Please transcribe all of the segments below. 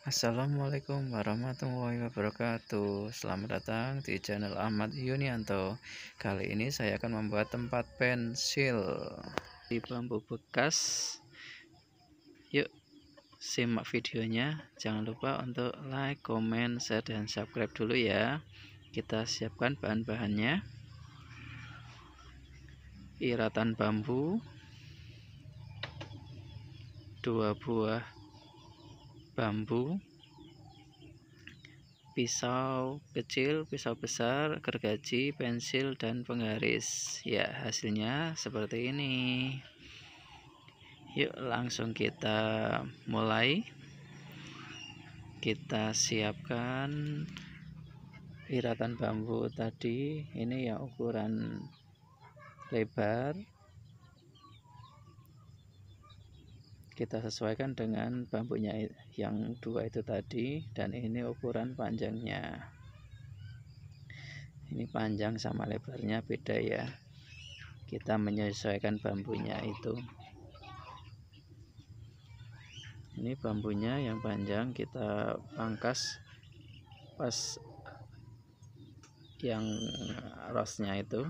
Assalamualaikum warahmatullahi wabarakatuh Selamat datang di channel Ahmad Yunianto Kali ini saya akan membuat tempat pensil Di bambu bekas Yuk simak videonya Jangan lupa untuk like, comment, share, dan subscribe dulu ya Kita siapkan bahan-bahannya Iratan bambu Dua buah bambu pisau kecil, pisau besar, gergaji, pensil, dan penggaris. Ya, hasilnya seperti ini. Yuk, langsung kita mulai. Kita siapkan iratan bambu tadi. Ini ya ukuran lebar kita sesuaikan dengan bambunya yang dua itu tadi dan ini ukuran panjangnya ini panjang sama lebarnya beda ya kita menyesuaikan bambunya itu ini bambunya yang panjang kita pangkas pas yang rosnya itu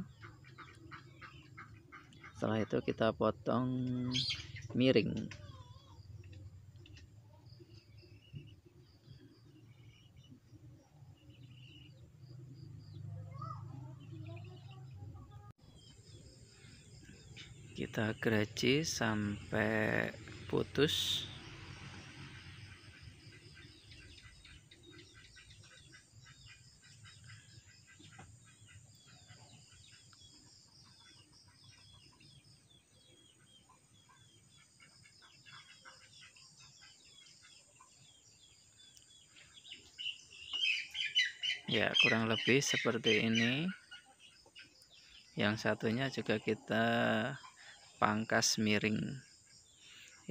setelah itu kita potong miring kita graci sampai putus ya kurang lebih seperti ini yang satunya juga kita pangkas miring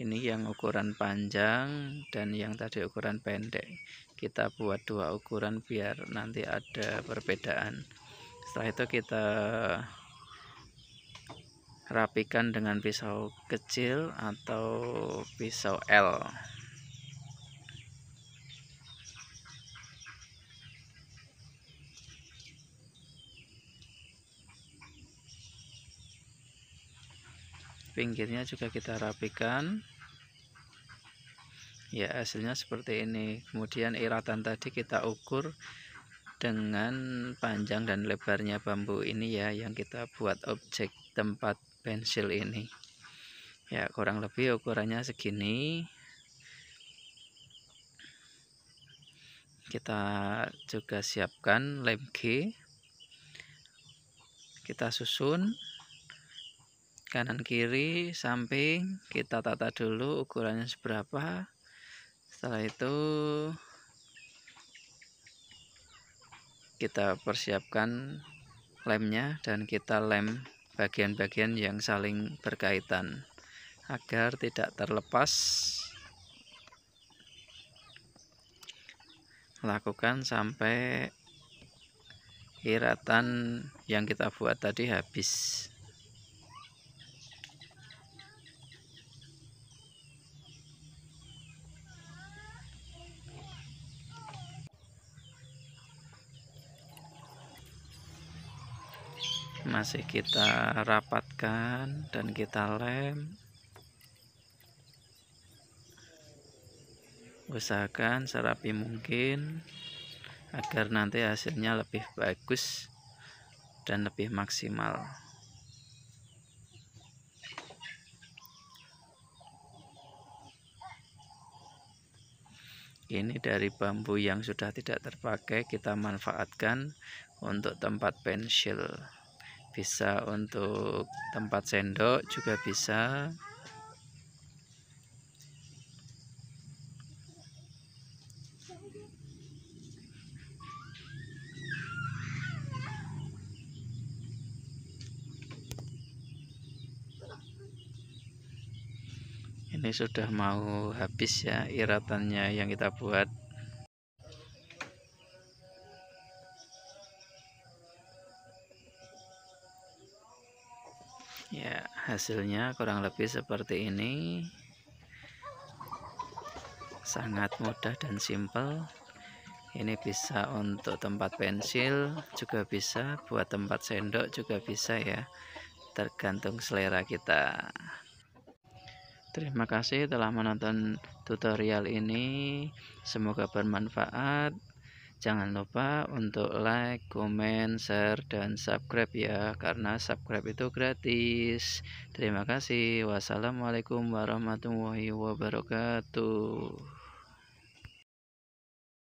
ini yang ukuran panjang dan yang tadi ukuran pendek kita buat dua ukuran biar nanti ada perbedaan setelah itu kita rapikan dengan pisau kecil atau pisau L pinggirnya juga kita rapikan ya hasilnya seperti ini kemudian iratan tadi kita ukur dengan panjang dan lebarnya bambu ini ya yang kita buat objek tempat pensil ini ya kurang lebih ukurannya segini kita juga siapkan lem G kita susun kanan kiri samping kita tata dulu ukurannya seberapa setelah itu kita persiapkan lemnya dan kita lem bagian-bagian yang saling berkaitan agar tidak terlepas lakukan sampai iratan yang kita buat tadi habis masih kita rapatkan dan kita lem usahakan serapi mungkin agar nanti hasilnya lebih bagus dan lebih maksimal ini dari bambu yang sudah tidak terpakai kita manfaatkan untuk tempat pensil bisa untuk tempat sendok juga bisa ini sudah mau habis ya iratannya yang kita buat ya hasilnya kurang lebih seperti ini sangat mudah dan simple ini bisa untuk tempat pensil juga bisa buat tempat sendok juga bisa ya tergantung selera kita terima kasih telah menonton tutorial ini semoga bermanfaat jangan lupa untuk like, comment, share, dan subscribe ya karena subscribe itu gratis terima kasih wassalamualaikum warahmatullahi wabarakatuh